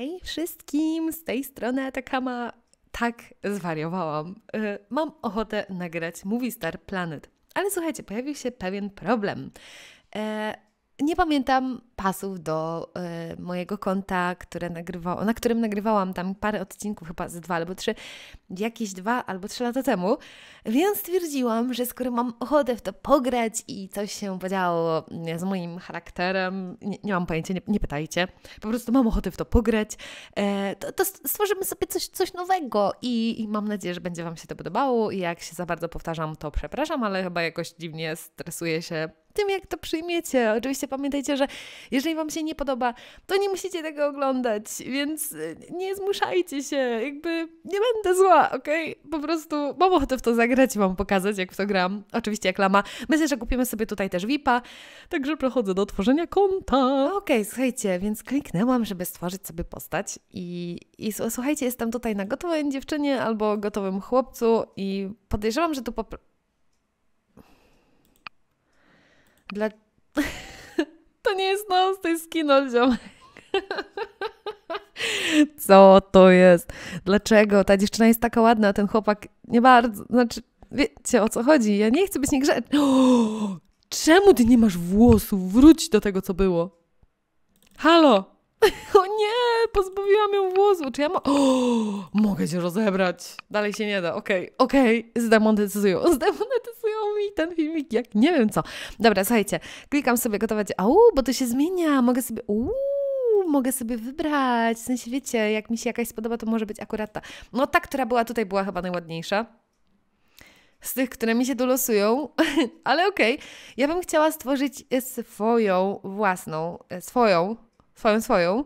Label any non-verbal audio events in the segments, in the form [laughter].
Hej wszystkim, z tej strony Atakama. Tak, zwariowałam. Y, mam ochotę nagrać Movie Star Planet. Ale słuchajcie, pojawił się pewien problem. E, nie pamiętam pasów do y, mojego konta, które nagrywa, na którym nagrywałam tam parę odcinków, chyba z dwa albo trzy, jakieś dwa albo trzy lata temu. Więc stwierdziłam, że skoro mam ochotę w to pograć i coś się podziało z moim charakterem, nie, nie mam pojęcia, nie, nie, pytajcie, po prostu mam ochotę w to pograć, e, to, to, stworzymy sobie coś, coś nowego i, i mam nadzieję, że będzie Wam się to podobało. I jak się za bardzo powtarzam, to przepraszam, ale chyba jakoś dziwnie stresuję się tym, jak to przyjmiecie. Oczywiście pamiętajcie, że jeżeli Wam się nie podoba, to nie musicie tego oglądać, więc y, nie zmuszajcie się, jakby nie będę zła, ok? Po prostu mam ochotę w to zagrać i Wam pokazać, jak w to gram. Oczywiście jak lama. Myślę, że kupimy sobie tutaj też VIPa, także przechodzę do tworzenia konta. Okej, słuchajcie, więc kliknęłam, żeby stworzyć sobie postać i, i słuchajcie, jestem tutaj na gotowej dziewczynie albo gotowym chłopcu i podejrzewam, że tu po Dla... [laughs] to nie jest nos, to jest kino, ziomek. [laughs] Co to jest? Dlaczego? Ta dziewczyna jest taka ładna, a ten chłopak nie bardzo. Znaczy, wiecie o co chodzi? Ja nie chcę być niegrzeczny. [gasps] Czemu ty nie masz włosów? Wróć do tego, co było. Halo! [laughs] O pozbawiłam ją włosu. Czy ja mo mogę się rozebrać? Dalej się nie da. Okej, okay, okej, okay. zdemonetyzują. [laughs] Zdemonetyzują mi ten filmik, jak nie wiem co. Dobra, słuchajcie, klikam sobie gotować. Au, bo to się zmienia. Mogę sobie... Uuu mogę sobie wybrać. W sensie, wiecie, jak mi się jakaś spodoba, to może być akurat ta. No ta, która była tutaj, była chyba najładniejsza. Z tych, które mi się dolosują, [laughs] ale okej. Okay. Ja bym chciała stworzyć e, swoją własną, e, swoją, swoją, swoją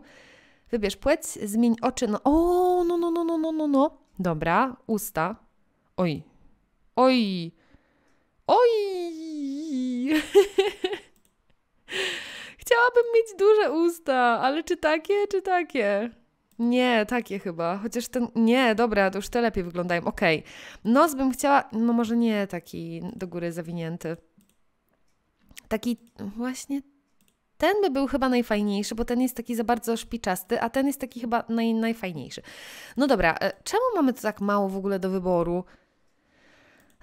Wybierz płeć, zmień oczy. No, o, no, no, no, no, no, no, no. Dobra, usta. Oj. Oj. Oj. [laughs] Chciałabym mieć duże usta, ale czy takie, czy takie? Nie, takie chyba. Chociaż ten. Nie, dobra, to już te lepiej wyglądają. Okej. Okay. Nos bym chciała. No może nie taki do góry zawinięty. Taki właśnie ten by był chyba najfajniejszy, bo ten jest taki za bardzo szpiczasty, a ten jest taki chyba naj, najfajniejszy. No dobra, e, czemu mamy tak mało w ogóle do wyboru?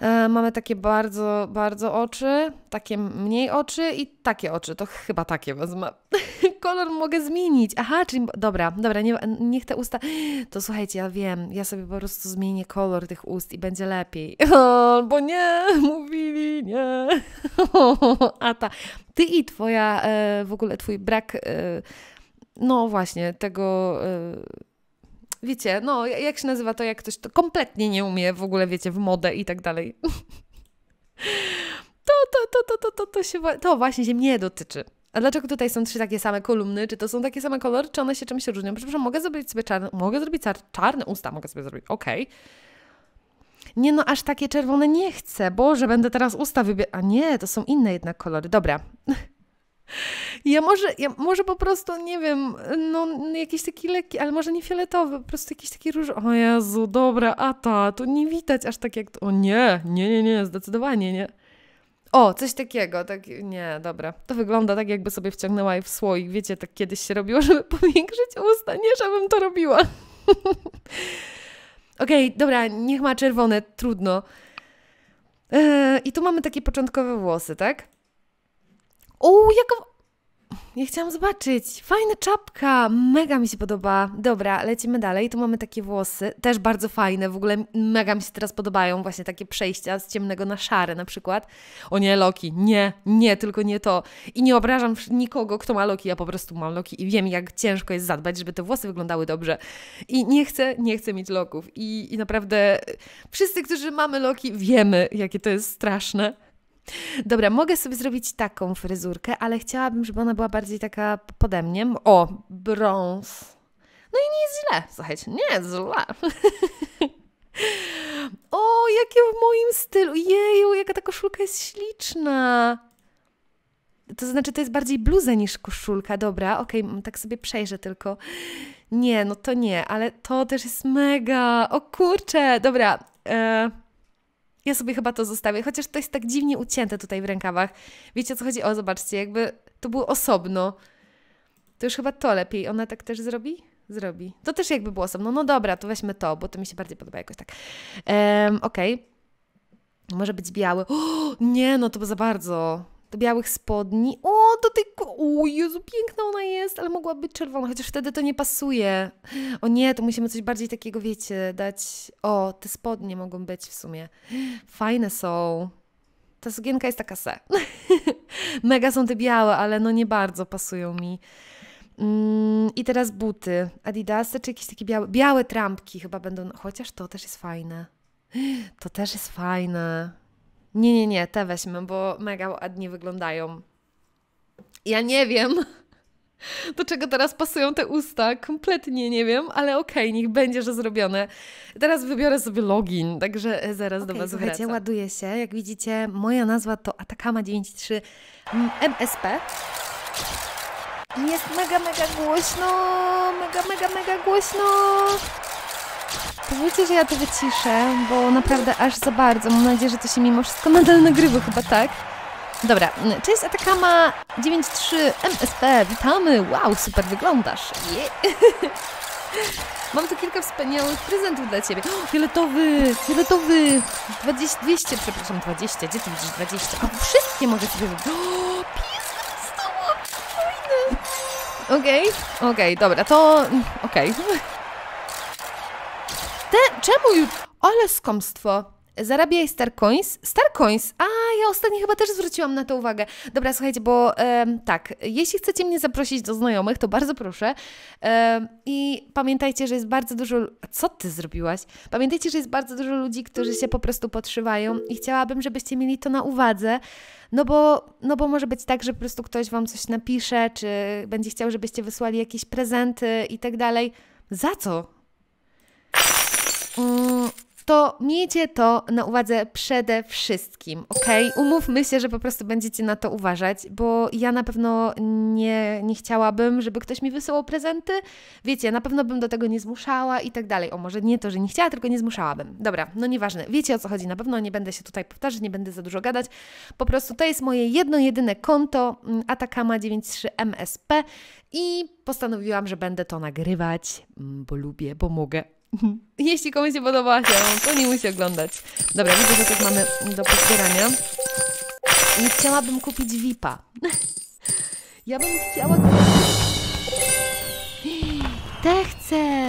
E, mamy takie bardzo, bardzo oczy, takie mniej oczy i takie oczy. To chyba takie wezmę. [laughs] Kolor mogę zmienić. Aha, czyli dobra, dobra, nie, niech te usta. To słuchajcie, ja wiem, ja sobie po prostu zmienię kolor tych ust i będzie lepiej. [laughs] bo nie, [laughs] mówili nie. a ta, ty i twoja, e, w ogóle twój brak, e, no właśnie, tego wiecie, no jak się nazywa to, jak ktoś to kompletnie nie umie w ogóle, wiecie, w modę i tak dalej. [laughs] To, to, to, to, to, to, to, się, to właśnie się mnie dotyczy. A dlaczego tutaj są trzy takie same kolumny? Czy to są takie same kolory? Czy one się czymś różnią? Przepraszam, mogę zrobić sobie czarne, mogę zrobić czarne usta, mogę sobie zrobić, okej. Okay. Nie no, aż takie czerwone nie chcę. Boże, będę teraz usta wybierać. A nie, to są inne jednak kolory. Dobra. [laughs] Ja może, ja może po prostu, nie wiem, no jakiś taki lekki, ale może nie fioletowy, po prostu jakiś taki róż. O Jezu, dobra, a ta, to nie widać aż tak jak... To. O nie, nie, nie, nie, zdecydowanie nie. O, coś takiego, tak, nie, dobra. To wygląda tak, jakby sobie wciągnęła je w słoik. Wiecie, tak kiedyś się robiło, [laughs] żeby powiększyć usta, nie, żebym to robiła. [laughs] Okej, okay, dobra, niech ma czerwone, trudno. Yy, I tu mamy takie początkowe włosy, tak? O, jaka... Ja chciałam zobaczyć. Fajna czapka. Mega mi się podoba. Dobra, lecimy dalej. Tu mamy takie włosy. Też bardzo fajne. W ogóle mega mi się teraz podobają właśnie takie przejścia z ciemnego na szare na przykład. O nie, Loki. Nie, nie, tylko nie to. I nie obrażam nikogo, kto ma Loki. Ja po prostu mam Loki i wiem, jak ciężko jest zadbać, żeby te włosy wyglądały dobrze. I nie chcę, nie chcę mieć Loków. I, i naprawdę wszyscy, którzy mamy Loki, wiemy, jakie to jest straszne. Dobra, mogę sobie zrobić taką fryzurkę, ale chciałabym, żeby ona była bardziej taka pode mnie. O, brąz. No i nie jest źle, słuchajcie, nie jest źle. [laughs] o, jakie w moim stylu. Jeju, jaka ta koszulka jest śliczna. To znaczy, to jest bardziej bluza niż koszulka. Dobra, okej, okay, tak sobie przejrzę tylko. Nie, no to nie, ale to też jest mega. O kurczę, dobra. E ja sobie chyba to zostawię, chociaż to jest tak dziwnie ucięte tutaj w rękawach. Wiecie, o co chodzi? O, zobaczcie, jakby to było osobno. To już chyba to lepiej. Ona tak też zrobi? Zrobi. To też jakby było osobno. No dobra, to weźmy to, bo to mi się bardziej podoba jakoś tak. Um, Okej. Okay. Może być biały. O, [gasps] nie, no to za bardzo do białych spodni. O, do tej... O Jezu, piękna ona jest, ale mogła być czerwona, chociaż wtedy to nie pasuje. O nie, to musimy coś bardziej takiego, wiecie, dać... O, te spodnie mogą być w sumie. Fajne są. Ta sukienka jest taka se. [laughs] Mega są te białe, ale no nie bardzo pasują mi. Mm, I teraz buty. Adidasy czy jakieś takie białe... Białe trampki chyba będą... Chociaż to też jest fajne. To też jest fajne. Nie, nie, nie, te weźmy, bo mega ładnie wyglądają. Ja nie wiem, [laughs] do czego teraz pasują te usta, kompletnie nie wiem, ale okej, okay, niech będzie, że zrobione. Teraz wybiorę sobie login, także e, zaraz okay, do Was słuchajcie, wracam. ładuje się. Jak widzicie, moja nazwa to Atakama93 MSP. Mm, jest mega, mega głośno, mega, mega, mega głośno. Pozwólcie, że ja to wyciszę, bo naprawdę aż za bardzo. Mam nadzieję, że to się mimo wszystko nadal nagrywa, chyba tak. Dobra, cześć Atakama 93 MSP, witamy! Wow, super wyglądasz! Yeah. [laughs] Mam tu kilka wspaniałych prezentów dla Ciebie. O, fioletowy, fioletowy! 20, 200, przepraszam, 20, gdzie Ty widzisz 20? A wszystkie mogę Ciebie wybrać. O, pies dostała! Fajny! Okej, okay, okej, okay, dobra, to... okej. Okay. [laughs] Te, czemu YouTube? Ale skomstwo. Zarabiaj Star Coins. A, ja ostatnio chyba też zwróciłam na to uwagę. Dobra, słuchajcie, bo e, tak, jeśli chcecie mnie zaprosić do znajomych, to bardzo proszę. E, I pamiętajcie, że jest bardzo dużo... Co ty zrobiłaś? Pamiętajcie, że jest bardzo dużo ludzi, którzy się po prostu podszywają i chciałabym, żebyście mieli to na uwadze, no bo, no bo może być tak, że po prostu ktoś Wam coś napisze, czy będzie chciał, żebyście wysłali jakieś prezenty i tak dalej. Za co? Mm, to miejcie to na uwadze przede wszystkim, ok? Umówmy się, że po prostu będziecie na to uważać, bo ja na pewno nie, nie chciałabym, żeby ktoś mi wysyłał prezenty. Wiecie, na pewno bym do tego nie zmuszała i tak dalej. O, może nie to, że nie chciała, tylko nie zmuszałabym. Dobra, no nieważne. Wiecie o co chodzi, na pewno nie będę się tutaj powtarzać, nie będę za dużo gadać. Po prostu to jest moje jedno, jedyne konto mm, Atakama93MSP i postanowiłam, że będę to nagrywać, mm, bo lubię, bo mogę. [laughs] Jeśli komuś się podoba, to nie musi oglądać. Dobra, widzę, że coś mamy do podbierania. Nie chciałabym kupić VIPa. [laughs] ja bym chciała [gasps] Te chcę!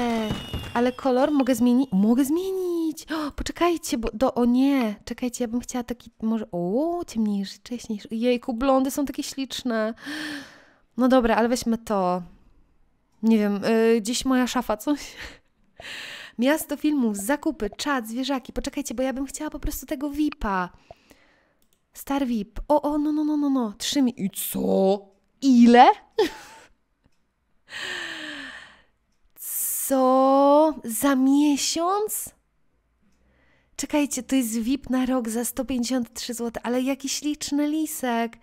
Ale kolor mogę zmienić? Mogę zmienić! [gasps] O, poczekajcie, bo do... O nie! Czekajcie, ja bym chciała taki może... O, ciemniejszy, cześniejszy. Jejku, blondy są takie śliczne. [gasps] No dobra, ale weźmy to. Nie wiem, yy, moja szafa, coś... [laughs] Miasto filmów, zakupy, czat, zwierzaki. Poczekajcie, bo ja bym chciała po prostu tego VIPa. Star VIP. O, o, no, no, no, no, no. Trzy mi... I co? Ile? co? Za miesiąc? Czekajcie, to jest VIP na rok za 153 zł, ale jaki śliczny lisek.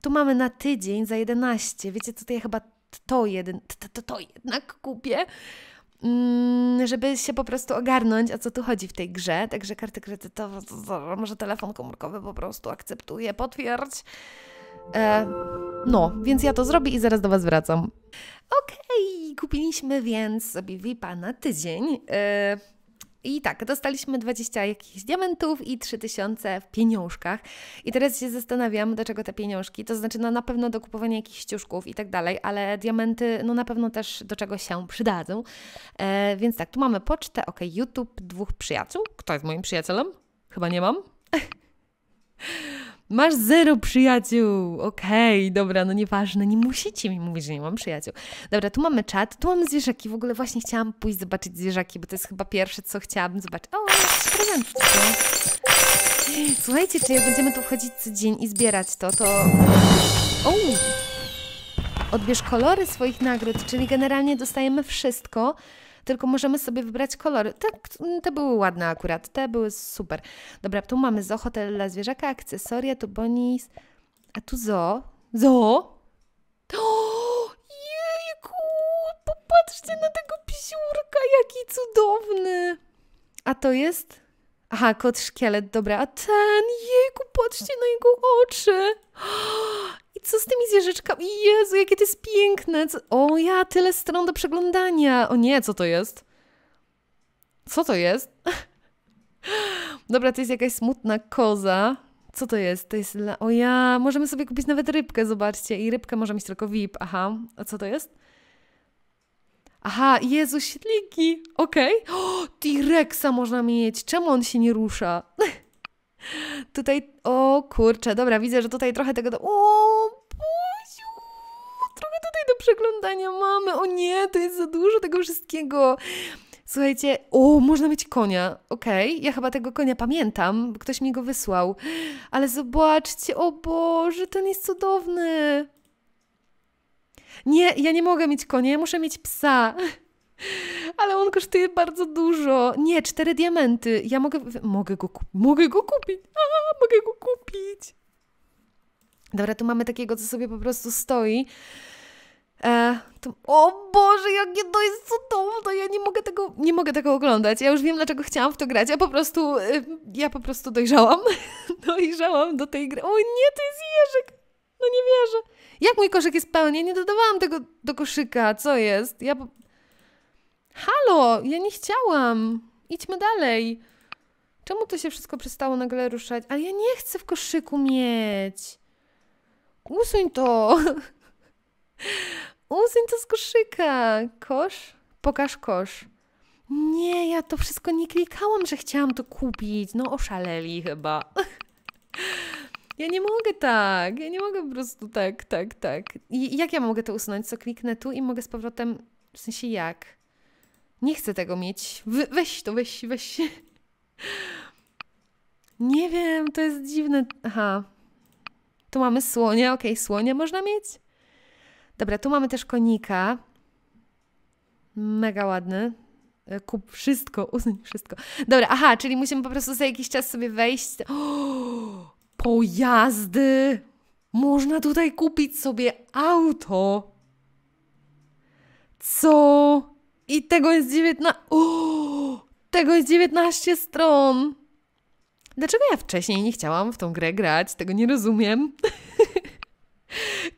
Tu mamy na tydzień za 11. Wiecie co, to ja chyba to, jeden, to, to, to jednak kupię. Mm, żeby się po prostu ogarnąć, o co tu chodzi w tej grze. Także karty kredytowe, może telefon komórkowy po prostu akceptuję, potwierdź. E, no, więc ja to zrobię i zaraz do Was wracam. Okej, okay, kupiliśmy więc sobie VIP-a na tydzień. E, i tak, dostaliśmy 20 jakichś diamentów i 3000 w pieniążkach. I teraz się zastanawiam, do czego te pieniążki, to znaczy no na pewno do kupowania jakichś ściuszków i tak dalej, ale diamenty no na pewno też do czego się przydadzą. E, więc tak, tu mamy pocztę, ok, YouTube, dwóch przyjaciół. Kto jest moim przyjacielem? Chyba nie mam. Masz zero przyjaciół. Okej, okay, dobra, no nieważne, nie musicie mi mówić, że nie mam przyjaciół. Dobra, tu mamy czat, tu mamy zwierzaki. W ogóle właśnie chciałam pójść zobaczyć zwierzaki, bo to jest chyba pierwsze, co chciałabym zobaczyć. O, prezent. Słuchajcie, czy jak będziemy tu wchodzić co dzień i zbierać to, to... O! Odbierz kolory swoich nagród, czyli generalnie dostajemy wszystko, tylko możemy sobie wybrać kolory. Tak, mm, te były ładne akurat, te były super. Dobra, tu mamy zo hotel dla zwierzaka, akcesoria, tu bonis, a tu zo? Zo? [gasps] jejku, popatrzcie na tego pisiurka, jaki cudowny. A to jest... Aha, kot szkielet, dobra. A ten, jejku, patrzcie na jego oczy. [gasps] co z tymi zwierzyczkami? Jezu, jakie to jest piękne! Co... O ja, tyle stron do przeglądania! O nie, co to jest? Co to jest? [laughs] Dobra, to jest jakaś smutna koza. Co to jest? To jest... O ja, możemy sobie kupić nawet rybkę, zobaczcie. I rybkę może mieć tylko VIP. Aha, a co to jest? Aha, Jezu, świetliki. Okej. [gasps] Okay. T-Rexa można mieć. Czemu on się nie rusza? [laughs] Tutaj, o kurczę, dobra, widzę, że tutaj trochę tego do... O, Boziu! Trochę tutaj do przeglądania mamy. O nie, to jest za dużo tego wszystkiego. Słuchajcie, o, można mieć konia. Okej, okay. ja chyba tego konia pamiętam, ktoś mi go wysłał. Ale zobaczcie, o Boże, ten jest cudowny. Nie, ja nie mogę mieć konia, ja muszę mieć psa ale on kosztuje bardzo dużo. Nie, cztery diamenty. Ja mogę, mogę, go, mogę go kupić. A, mogę go kupić. Dobra, tu mamy takiego, co sobie po prostu stoi. E, to, o Boże, jakie to jest cudowne! Ja nie mogę tego, nie mogę tego oglądać. Ja już wiem, dlaczego chciałam w to grać. Ja po prostu, y, ja po prostu dojrzałam. [laughs] dojrzałam do tej gry. O nie, to jest Jerzyk. No nie wierzę. Jak mój koszyk jest pełny? Ja nie dodawałam tego do koszyka. Co jest? Ja po, Halo, ja nie chciałam. Idźmy dalej. Czemu to się wszystko przestało nagle ruszać? Ale ja nie chcę w koszyku mieć. Usuń to. [laughs] Usuń to z koszyka. Kosz? Pokaż kosz. Nie, ja to wszystko nie klikałam, że chciałam to kupić. No oszaleli chyba. [laughs] Ja nie mogę tak, ja nie mogę po prostu tak, tak, tak. I jak ja mogę to usunąć? Co kliknę tu i mogę z powrotem, w sensie jak? Nie chcę tego mieć. weź to, weź, weź. [laughs] Nie wiem, to jest dziwne. Aha. Tu mamy słonia, okej, okay, słonia można mieć? Dobra, tu mamy też konika. Mega ładny. E, kup wszystko, usuń wszystko. Dobra, aha, czyli musimy po prostu za jakiś czas sobie wejść. O, [gasps] pojazdy! Można tutaj kupić sobie auto. Co? I tego jest 19. O, tego jest 19 stron. Dlaczego ja wcześniej nie chciałam w tą grę grać? Tego nie rozumiem. [laughs]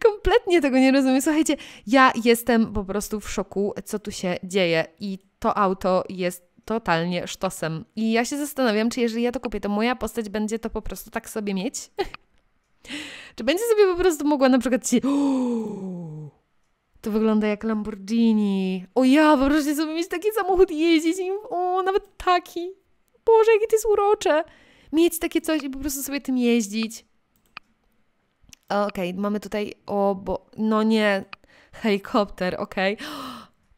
Kompletnie tego nie rozumiem. Słuchajcie, ja jestem po prostu w szoku, co tu się dzieje. I to auto jest totalnie sztosem. I ja się zastanawiam, czy jeżeli ja to kupię, to moja postać będzie to po prostu tak sobie mieć. [laughs] Czy będzie sobie po prostu mogła na przykład ci to wygląda jak Lamborghini. O ja, wyobraźcie sobie mieć taki samochód jeździć o, nawet taki. Boże, jakie to jest urocze. Mieć takie coś i po prostu sobie tym jeździć. Okej, okay, mamy tutaj, o bo, no nie, helikopter, okej. Okay.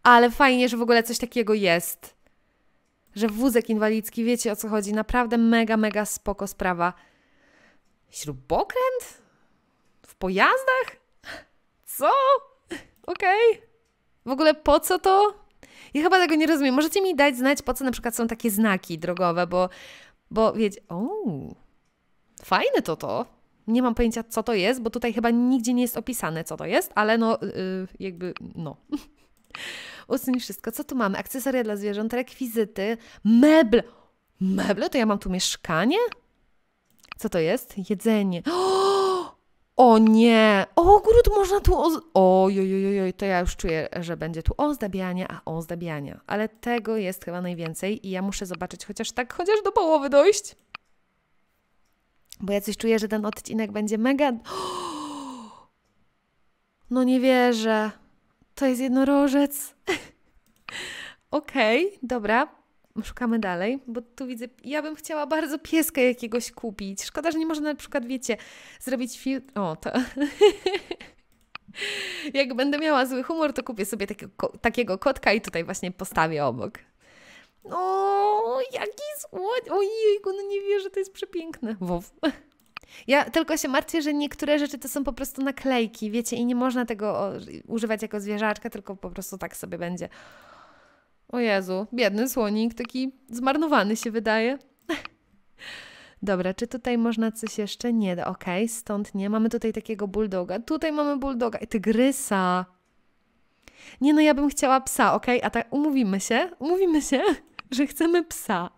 Ale fajnie, że w ogóle coś takiego jest. Że wózek inwalidzki, wiecie o co chodzi. Naprawdę mega, mega spoko sprawa. Śrubokręt? W pojazdach? Co? okej. Okay. W ogóle po co to? Ja chyba tego nie rozumiem. Możecie mi dać znać, po co na przykład są takie znaki drogowe, bo, bo wiecie, o, fajne to to. Nie mam pojęcia, co to jest, bo tutaj chyba nigdzie nie jest opisane, co to jest, ale no, yy, jakby, no. [laughs] Usuń wszystko. Co tu mamy? Akcesoria dla zwierząt, rekwizyty, meble. Meble? To ja mam tu mieszkanie? Co to jest? Jedzenie. [gasps] O! O nie, o ogród można tu. Oz... Ojojojoj, to ja już czuję, że będzie tu ozdabianie, a ozdabiania. Ale tego jest chyba najwięcej i ja muszę zobaczyć chociaż tak, chociaż do połowy dojść. Bo ja coś czuję, że ten odcinek będzie mega. [gasps] No nie wierzę. To jest jednorożec. [laughs] Okej, okay, dobra szukamy dalej, bo tu widzę, ja bym chciała bardzo pieska jakiegoś kupić. Szkoda, że nie można na przykład, wiecie, zrobić filtr. O, to. [laughs] Jak będę miała zły humor, to kupię sobie takiego, takiego kotka i tutaj właśnie postawię obok. O, no, jaki słodki! Ojejku, no nie wierzę, to jest przepiękne. Wow. Ja tylko się martwię, że niektóre rzeczy to są po prostu naklejki, wiecie, i nie można tego używać jako zwierzaczka, tylko po prostu tak sobie będzie. O Jezu, biedny słonik, taki zmarnowany się wydaje. [laughs] Dobra, czy tutaj można coś jeszcze? Nie, okej, okay, stąd nie. Mamy tutaj takiego bulldoga. Tutaj mamy bulldoga i tygrysa. Nie no, ja bym chciała psa, okej? Okay? A tak umówimy się, umówimy się, [laughs] że chcemy psa.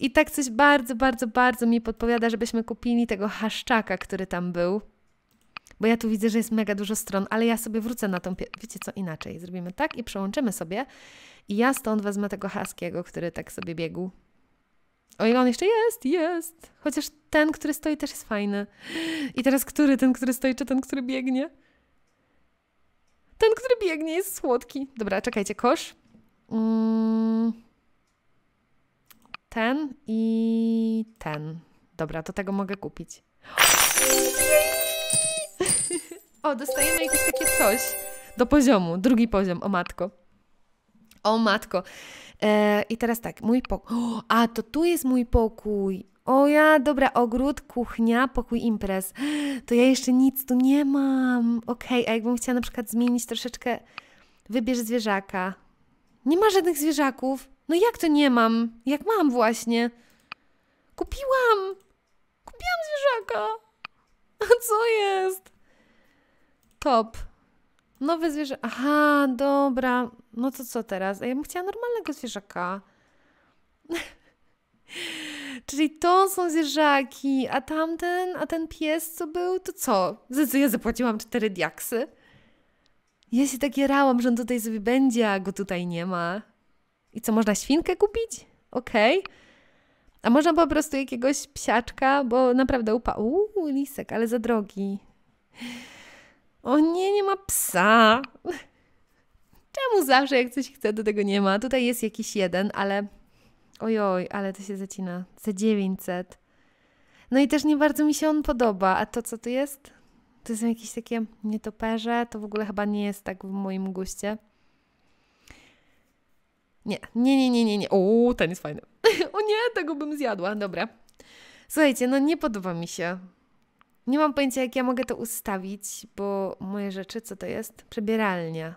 I tak coś bardzo, bardzo, bardzo mi podpowiada, żebyśmy kupili tego haszczaka, który tam był bo ja tu widzę, że jest mega dużo stron, ale ja sobie wrócę na tą, wiecie co, inaczej. Zrobimy tak i przełączymy sobie i ja stąd wezmę tego haskiego, który tak sobie biegł. O ile on jeszcze jest, jest. Chociaż ten, który stoi też jest fajny. I teraz który? Ten, który stoi, czy ten, który biegnie? Ten, który biegnie jest słodki. Dobra, czekajcie, kosz. Mm. Ten i ten. Dobra, to tego mogę kupić. O, dostajemy jakieś takie coś do poziomu, drugi poziom, o matko. O matko. E, I teraz tak, mój pokój. A, to tu jest mój pokój. O ja, dobra, ogród, kuchnia, pokój imprez. To ja jeszcze nic tu nie mam. Okej, okay, a jakbym chciała na przykład zmienić troszeczkę, wybierz zwierzaka. Nie ma żadnych zwierzaków. No jak to nie mam? Jak mam właśnie? Kupiłam! Kupiłam zwierzaka! A [laughs] co jest? Top. Nowe zwierzę. Aha, dobra. No to co teraz? Ja bym chciała normalnego zwierzaka. [laughs] Czyli to są zwierzaki, a tamten, a ten pies, co był, to co? Za co ja zapłaciłam cztery diaksy? Ja się tak jerałam, że on tutaj sobie będzie, a go tutaj nie ma. I co, można świnkę kupić? Okej. Okay. A można po prostu jakiegoś psiaczka, bo naprawdę upa... Uuu, lisek, ale za drogi. O nie, nie ma psa. [laughs] Czemu zawsze jak coś chce, do tego nie ma? Tutaj jest jakiś jeden, ale... Ojoj, ale to się zacina. Za 900. No i też nie bardzo mi się on podoba. A to co tu jest? To są jakieś takie nietoperze. To w ogóle chyba nie jest tak w moim guście. Nie, nie, nie, nie, nie, nie. O, ten jest fajny. [laughs] o nie, tego bym zjadła. Dobra. Słuchajcie, no nie podoba mi się. Nie mam pojęcia, jak ja mogę to ustawić, bo moje rzeczy, co to jest? Przebieralnia.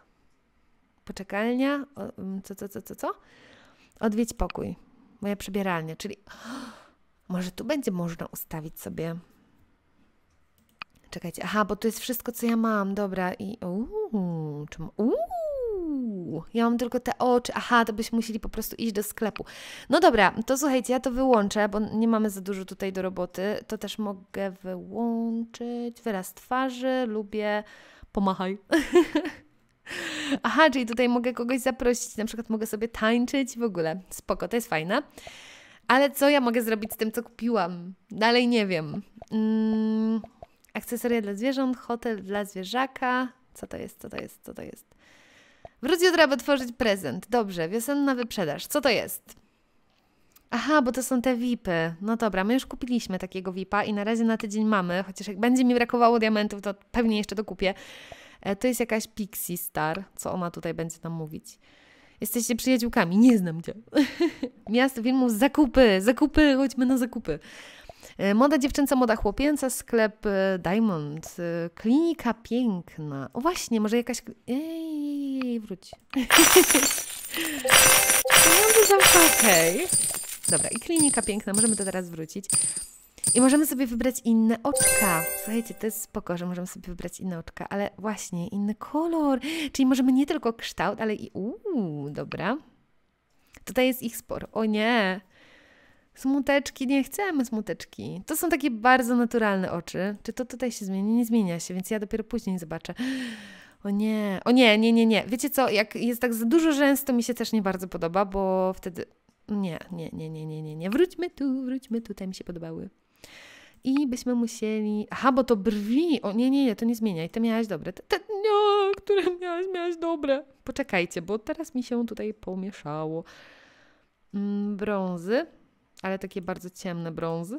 Poczekalnia? O, mm, co, co, co, co, co? Odwiedź pokój. Moja przebieralnia, czyli... [gasps] Może tu będzie można ustawić sobie. Czekajcie, aha, bo tu jest wszystko, co ja mam, dobra. I uuu, czym uuu, ja mam tylko te oczy. Aha, to byśmy musieli po prostu iść do sklepu. No dobra, to słuchajcie, ja to wyłączę, bo nie mamy za dużo tutaj do roboty. To też mogę wyłączyć. Wyraz twarzy, lubię. Pomachaj. [laughs] Aha, czyli tutaj mogę kogoś zaprosić, na przykład mogę sobie tańczyć w ogóle. Spoko, to jest fajne. Ale co ja mogę zrobić z tym, co kupiłam? Dalej nie wiem. Mm, akcesoria dla zwierząt, hotel dla zwierzaka. Co to jest, co to jest, co to jest? Wróć jutro, aby tworzyć prezent. Dobrze, wiosenna wyprzedaż. Co to jest? Aha, bo to są te VIPy. No dobra, my już kupiliśmy takiego VIPa i na razie na tydzień mamy, chociaż jak będzie mi brakowało diamentów, to pewnie jeszcze to kupię. E, to jest jakaś Pixie Star, co ona tutaj będzie nam mówić. Jesteście przyjaciółkami, nie znam cię. [laughs] Miasto filmów, zakupy, zakupy, chodźmy na zakupy. E, moda dziewczęca, moda chłopięca, sklep e, Diamond, e, klinika piękna. O właśnie, może jakaś... Ej, ej wróć. Pieniądze [laughs] zawsze okej. Dobra, i klinika piękna, możemy to teraz wrócić. I możemy sobie wybrać inne oczka. Słuchajcie, to jest spoko, że możemy sobie wybrać inne oczka, ale właśnie inny kolor. Czyli możemy nie tylko kształt, ale i uuu, dobra. Tutaj jest ich spor. O nie! Smuteczki, nie chcemy smuteczki. To są takie bardzo naturalne oczy. Czy to tutaj się zmieni? Nie zmienia się, więc ja dopiero później zobaczę. O nie, o nie, nie, nie, nie. Wiecie co, jak jest tak za dużo rzęs, to mi się też nie bardzo podoba, bo wtedy... Nie, nie, nie, nie, nie, nie, nie. Wróćmy tu, wróćmy tutaj, mi się podobały. I byśmy musieli... Aha, bo to brwi. O nie, nie, nie, to nie zmieniaj. Te miałaś dobre. Te, te które miałaś, miałaś dobre. Poczekajcie, bo teraz mi się tutaj pomieszało. Mm, brązy ale takie bardzo ciemne brązy.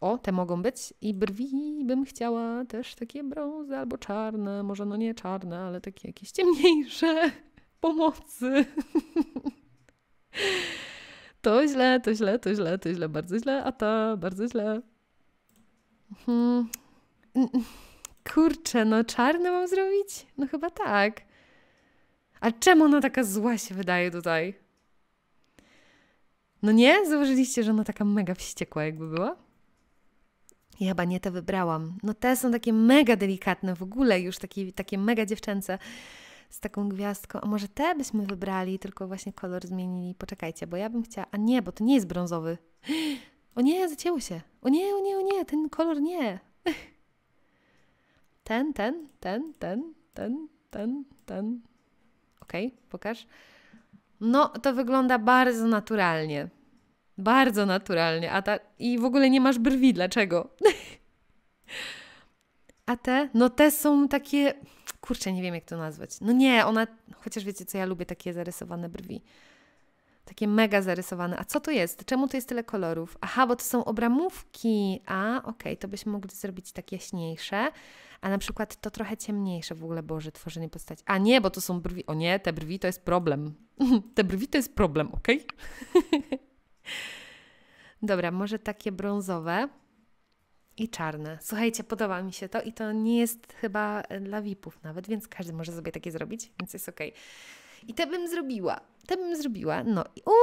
O, te mogą być. I brwi bym chciała też takie brązy albo czarne. Może no nie czarne, ale takie jakieś ciemniejsze. [laughs] Pomocy. [laughs] to źle, to źle, to źle, to źle, bardzo źle. A ta bardzo źle. Hmm. Kurczę, no czarne mam zrobić? No chyba tak. A czemu ona taka zła się wydaje tutaj? No nie? Zauważyliście, że ona taka mega wściekła jakby była? Ja chyba nie te wybrałam. No te są takie mega delikatne w ogóle, już takie, takie mega dziewczęce z taką gwiazdką. A może te byśmy wybrali, tylko właśnie kolor zmienili. Poczekajcie, bo ja bym chciała... A nie, bo to nie jest brązowy. [gasps] O nie, zacięło się. O nie, o nie, o nie, ten kolor nie. [laughs] Ten, ten, ten, ten, ten, ten, ten. Okej, okay, pokaż. No, to wygląda bardzo naturalnie. Bardzo naturalnie. A ta... I w ogóle nie masz brwi. Dlaczego? [laughs] A te? No te są takie... Kurczę, nie wiem jak to nazwać. No nie, ona... Chociaż wiecie co, ja lubię takie zarysowane brwi. Takie mega zarysowane. A co to jest? Czemu to jest tyle kolorów? Aha, bo to są obramówki. A, okej, okay, to byśmy mogli zrobić tak jaśniejsze a na przykład to trochę ciemniejsze w ogóle Boże tworzenie postaci. A nie, bo to są brwi. O nie, te brwi to jest problem. [laughs] te brwi to jest problem, ok? [laughs] Dobra, może takie brązowe i czarne. Słuchajcie, podoba mi się to i to nie jest chyba e, dla VIP-ów nawet, więc każdy może sobie takie zrobić, więc jest ok. I te bym zrobiła. Te bym zrobiła. No i uuu,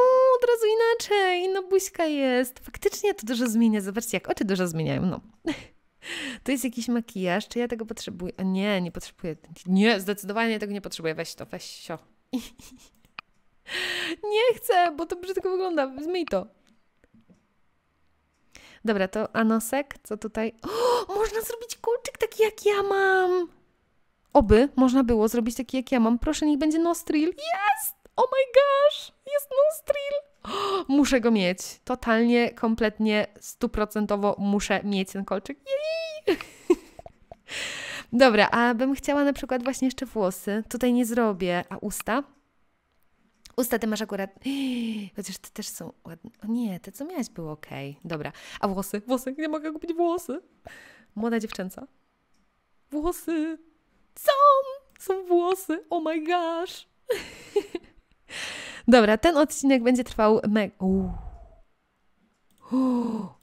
od razu inaczej. No buźka jest. Faktycznie to dużo zmienia. Zobaczcie, jak oczy dużo zmieniają. No. [laughs] To jest jakiś makijaż, czy ja tego potrzebuję? A nie, nie potrzebuję. Nie, zdecydowanie tego nie potrzebuję. Weź to, weź się [laughs] nie chcę, bo to brzydko wygląda. zmyj to. Dobra, to anosek, co tutaj? O, można zrobić kulczyk taki jak ja mam. Oby można było zrobić taki jak ja mam. Proszę, niech będzie nostril. Jest! Oh my gosh! Jest nostril! [gasps] muszę go mieć. Totalnie, kompletnie, stuprocentowo muszę mieć ten kolczyk. Jej! [laughs] Dobra, a bym chciała na przykład właśnie jeszcze włosy. Tutaj nie zrobię, a usta? Usta ty masz akurat. [gasps] Chociaż te też są ładne. O nie, te co miałaś było ok. Dobra. A włosy? Włosy? Nie mogę kupić włosy. Młoda dziewczęca. Włosy! Co? Są włosy! Oh my gosh! [laughs] Dobra, ten odcinek będzie trwał mega... [gasps]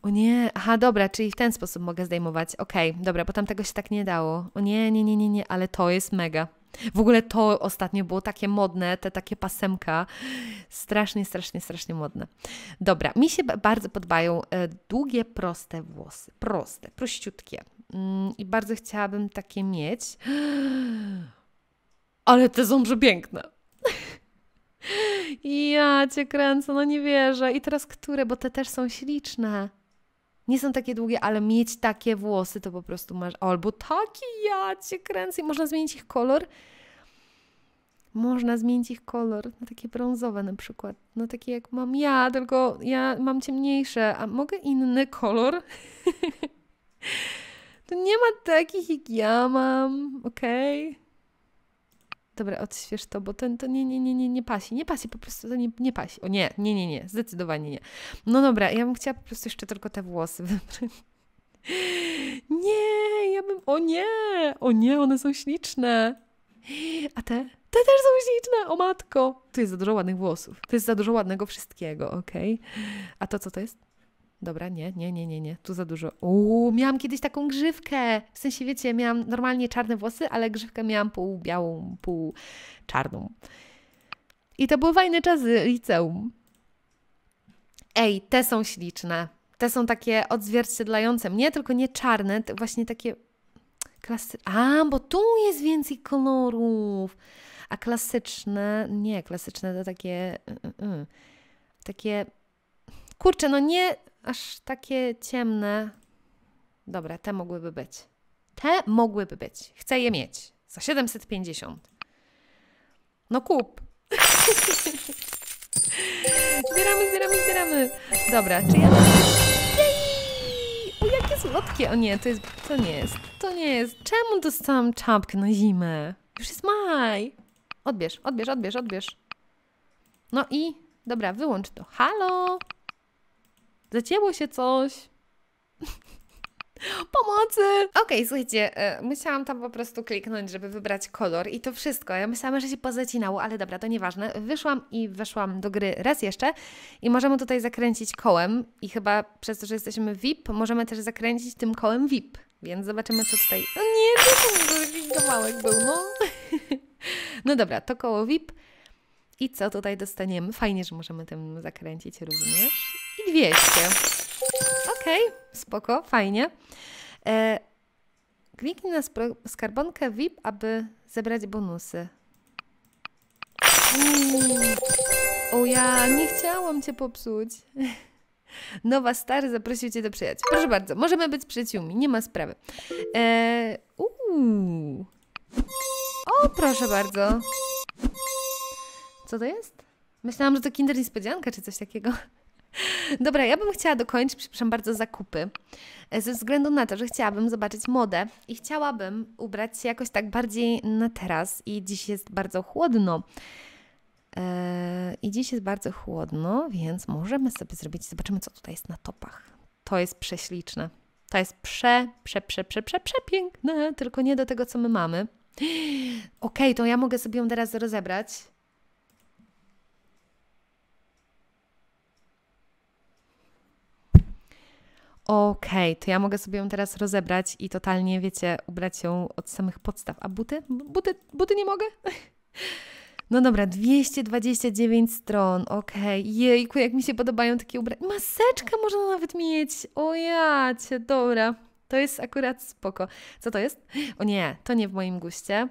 O nie, aha, dobra, czyli w ten sposób mogę zdejmować. Okej, okay, dobra, bo tam tego się tak nie dało. O nie, nie, nie, nie, nie, ale to jest mega. W ogóle to ostatnio było takie modne, te takie pasemka. Strasznie, strasznie, strasznie modne. Dobra, mi się bardzo podbają e, długie, proste włosy. Proste, prościutkie. Mm, I bardzo chciałabym takie mieć. [gasps] Ale te są przepiękne. [laughs] Ja cię kręcę, no nie wierzę. I teraz które? Bo te też są śliczne. Nie są takie długie, ale mieć takie włosy to po prostu masz. Albo takie, ja cię kręcę. I można zmienić ich kolor. Można zmienić ich kolor na takie brązowe na przykład. No takie jak mam ja, tylko ja mam ciemniejsze. A mogę inny kolor? [laughs] to nie ma takich jak ja mam, okej? Okay? dobra, odśwież to, bo to, to nie, nie, nie, nie, nie pasi, nie pasi, po prostu to nie, nie pasi. O nie, nie, nie, nie, zdecydowanie nie. No dobra, ja bym chciała po prostu jeszcze tylko te włosy [laughs] wybrać. Nie, ja bym, o nie, o nie, one są śliczne. A te? Te też są śliczne, o matko. Tu jest za dużo ładnych włosów, to jest za dużo ładnego wszystkiego, ok? A to co to jest? dobra, nie, nie, nie, nie, nie, tu za dużo. Uuu, miałam kiedyś taką grzywkę. W sensie, wiecie, miałam normalnie czarne włosy, ale grzywkę miałam pół białą, pół czarną. I to były fajne czasy liceum. Ej, te są śliczne. Te są takie odzwierciedlające mnie, tylko nie czarne, to właśnie takie klasy... A, bo tu jest więcej kolorów. A klasyczne, nie, klasyczne to takie... Y -y, y. takie... Kurczę, no nie aż takie ciemne. Dobra, te mogłyby być. Te mogłyby być. Chcę je mieć. Za 750. No kup. [laughs] zbieramy, zbieramy, zbieramy. Dobra, czy ja... O, jakie słodkie. O nie, to, jest, to nie jest. To nie jest. Czemu dostałam czapkę na zimę? Już jest maj. Odbierz, odbierz, odbierz, odbierz. No i... Dobra, wyłącz to. Halo! Zacięło się coś. [laughs] Pomocy! Okej, okay, słuchajcie, e, musiałam tam po prostu kliknąć, żeby wybrać kolor i to wszystko. Ja myślałam, że się pozacinało, ale dobra, to nieważne. Wyszłam i weszłam do gry raz jeszcze i możemy tutaj zakręcić kołem i chyba przez to, że jesteśmy VIP, możemy też zakręcić tym kołem VIP. Więc zobaczymy, co tutaj... O nie, to jakiś kawałek był, no. [laughs] No dobra, to koło VIP. I co tutaj dostaniemy? Fajnie, że możemy tym zakręcić również. 200. Okej, okay, spoko, fajnie. E, kliknij na skarbonkę VIP, aby zebrać bonusy. Mm. O ja, nie chciałam Cię popsuć. [laughs] Nowa Star zaprosił Cię do przyjaciół. Proszę bardzo, możemy być przyjaciółmi, nie ma sprawy. E, uu. O, proszę bardzo. Co to jest? Myślałam, że to kinder niespodzianka czy coś takiego. Dobra, ja bym chciała dokończyć, przepraszam bardzo, zakupy. E, ze względu na to, że chciałabym zobaczyć modę i chciałabym ubrać się jakoś tak bardziej na teraz i dziś jest bardzo chłodno. E, I dziś jest bardzo chłodno, więc możemy sobie zrobić, zobaczymy co tutaj jest na topach. To jest prześliczne. To jest prze, prze, prze, prze, prze, przepiękne, tylko nie do tego, co my mamy. [gasps] Okej, okay, to ja mogę sobie ją teraz rozebrać okej, okay, to ja mogę sobie ją teraz rozebrać i totalnie, wiecie, ubrać ją od samych podstaw. A buty? No, buty, buty nie mogę? [laughs] No dobra, 229 stron, okej. Okay. Jejku, jak mi się podobają takie ubrania. Maseczka można nawet mieć. O dobra. To jest akurat spoko. Co to jest? O nie, to nie w moim guście.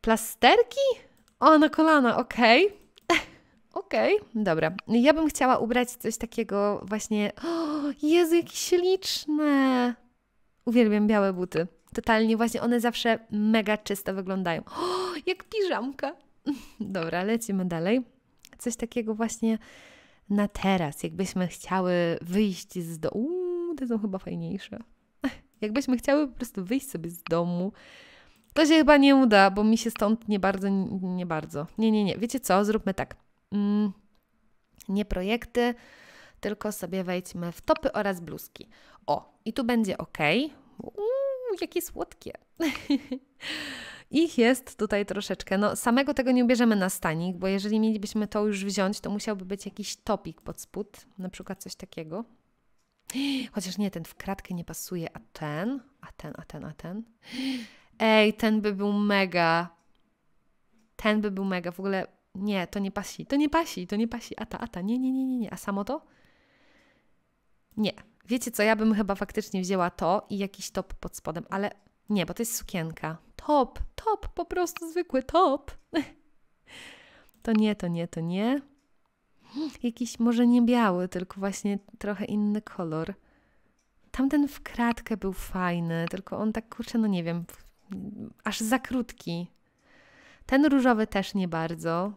Plasterki? O, na kolana, okej. Okay. Okej, okay, dobra. Ja bym chciała ubrać coś takiego właśnie... O, Jezu, jakie śliczne! Uwielbiam białe buty. Totalnie, właśnie one zawsze mega czysto wyglądają. O, jak piżamka! [laughs] Dobra, lecimy dalej. Coś takiego właśnie na teraz, jakbyśmy chciały wyjść z domu. te są chyba fajniejsze. [laughs] Jakbyśmy chciały po prostu wyjść sobie z domu. To się chyba nie uda, bo mi się stąd nie bardzo, nie bardzo. Nie, nie, nie. Wiecie co? Zróbmy tak. Mm, nie projekty, tylko sobie wejdźmy w topy oraz bluzki. O, i tu będzie ok. Uuu, jakie słodkie. [laughs] Ich jest tutaj troszeczkę. No, samego tego nie ubierzemy na stanik, bo jeżeli mielibyśmy to już wziąć, to musiałby być jakiś topik pod spód, na przykład coś takiego. [gasps] Chociaż nie, ten w kratkę nie pasuje, a ten, a ten, a ten, a ten. [gasps] Ej, ten by był mega. Ten by był mega. W ogóle nie, to nie pasi, to nie pasi, to nie pasi, ata, ata, nie, nie, nie, nie, nie, a samo to? Nie. Wiecie co, ja bym chyba faktycznie wzięła to i jakiś top pod spodem, ale nie, bo to jest sukienka. Top, top, po prostu zwykły top. [laughs] To nie, to nie, to nie. Jakiś może nie biały, tylko właśnie trochę inny kolor. Tamten w kratkę był fajny, tylko on tak kurczę, no nie wiem, aż za krótki. Ten różowy też nie bardzo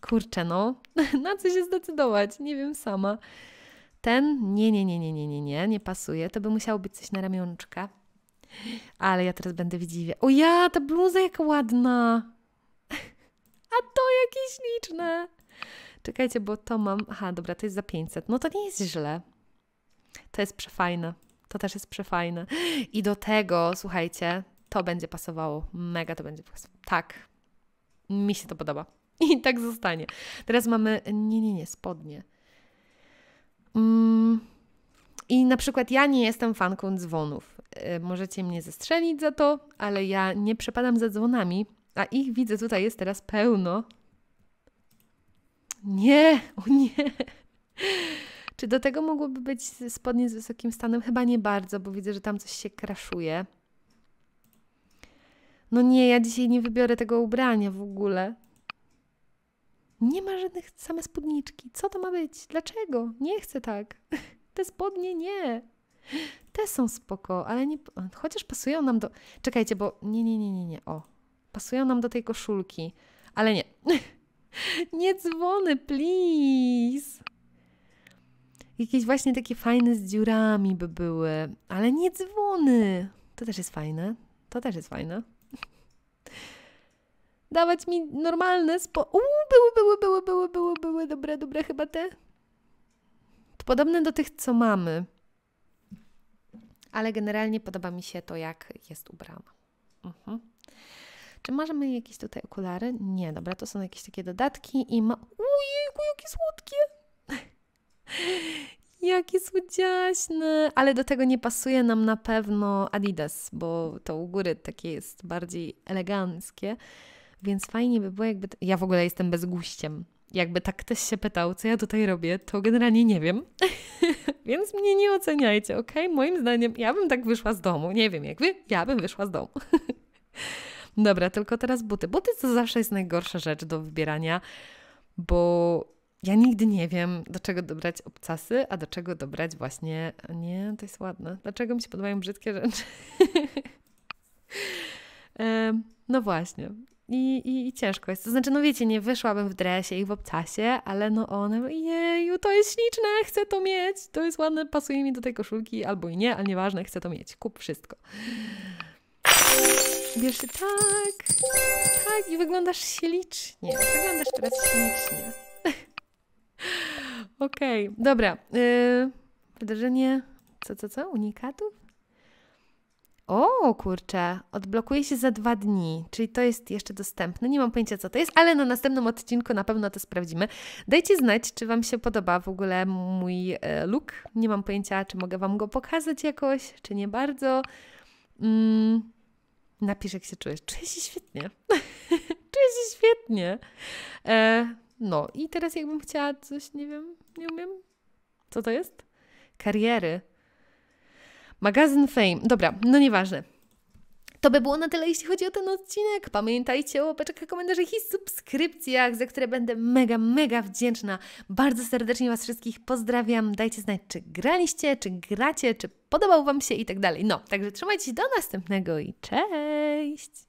kurczę, no, [laughs] na co się zdecydować? Nie wiem sama. Ten, nie, nie, nie, nie, nie, nie, nie, nie pasuje. To by musiało być coś na ramionczka. Ale ja teraz będę widziwie. O ja, ta bluza jaka ładna! [laughs] A to jakie śliczne! Czekajcie, bo to mam... Aha, dobra, to jest za 500. No to nie jest źle. To jest przefajne. To też jest przefajne. I do tego, słuchajcie, to będzie pasowało. Mega to będzie pasowało. Tak. Mi się to podoba. [laughs] I tak zostanie. Teraz mamy, nie, nie, nie, spodnie. Mm. I na przykład ja nie jestem fanką dzwonów. E, możecie mnie zestrzelić za to, ale ja nie przepadam za dzwonami, a ich widzę tutaj jest teraz pełno. Nie, o nie. [laughs] Czy do tego mogłoby być spodnie z wysokim stanem? Chyba nie bardzo, bo widzę, że tam coś się kraszuje. No nie, ja dzisiaj nie wybiorę tego ubrania w ogóle. Nie ma żadnych same spódniczki. Co to ma być? Dlaczego? Nie chcę tak. [laughs] Te spodnie nie. Te są spoko, ale nie, chociaż pasują nam do. Czekajcie, bo nie, nie, nie, nie, nie. O, pasują nam do tej koszulki, ale nie. [laughs] nie dzwony, please. Jakieś właśnie takie fajne z dziurami by były, ale nie dzwony. To też jest fajne. To też jest fajne dawać mi normalne spo... Uuu, były, były, były, były, były, były, dobre, dobre, chyba te. Podobne do tych, co mamy. Ale generalnie podoba mi się to, jak jest ubrana. Mhm. Czy możemy jakieś tutaj okulary? Nie, dobra, to są jakieś takie dodatki i ma... Ojejku, jakie słodkie! [laughs] Jakie słodziaśne! Ale do tego nie pasuje nam na pewno Adidas, bo to u góry takie jest bardziej eleganckie. Więc fajnie by było, jakby. Ja w ogóle jestem bezguściem. Jakby tak ktoś się pytał, co ja tutaj robię, to generalnie nie wiem. [laughs] Więc mnie nie oceniajcie, ok? Moim zdaniem ja bym tak wyszła z domu. Nie wiem jak wy, ja bym wyszła z domu. [laughs] Dobra, tylko teraz buty. Buty to zawsze jest najgorsza rzecz do wybierania, bo ja nigdy nie wiem, do czego dobrać obcasy, a do czego dobrać właśnie. Nie, to jest ładne. Dlaczego mi się podobają brzydkie rzeczy? [laughs] no właśnie. I, i, I, ciężko jest. To znaczy, no wiecie, nie wyszłabym w dresie i w obcasie, ale no one, jeju, to jest śliczne, chcę to mieć, to jest ładne, pasuje mi do tej koszulki, albo i nie, ale nieważne, chcę to mieć. Kup wszystko. Bierz się tak, tak i wyglądasz ślicznie. Wyglądasz teraz ślicznie. [laughs] Okej, okay, dobra. Yy, wydarzenie, co, co, co? Unikatów? O, kurczę, odblokuje się za dwa dni, czyli to jest jeszcze dostępne. Nie mam pojęcia, co to jest, ale na następnym odcinku na pewno to sprawdzimy. Dajcie znać, czy Wam się podoba w ogóle mój e, look. Nie mam pojęcia, czy mogę Wam go pokazać jakoś, czy nie bardzo. Mm, napisz, jak się czujesz. Czuję się świetnie. [laughs] Czuję się świetnie. E, no i teraz jakbym chciała coś, nie wiem, nie umiem. Co to jest? Kariery. Magazyn Fame. Dobra, no nieważne. To by było na tyle, jeśli chodzi o ten odcinek. Pamiętajcie o łapeczkach, komentarzach i subskrypcjach, za które będę mega, mega wdzięczna. Bardzo serdecznie Was wszystkich pozdrawiam. Dajcie znać, czy graliście, czy gracie, czy podobał Wam się i tak dalej. No, także trzymajcie się do następnego i cześć!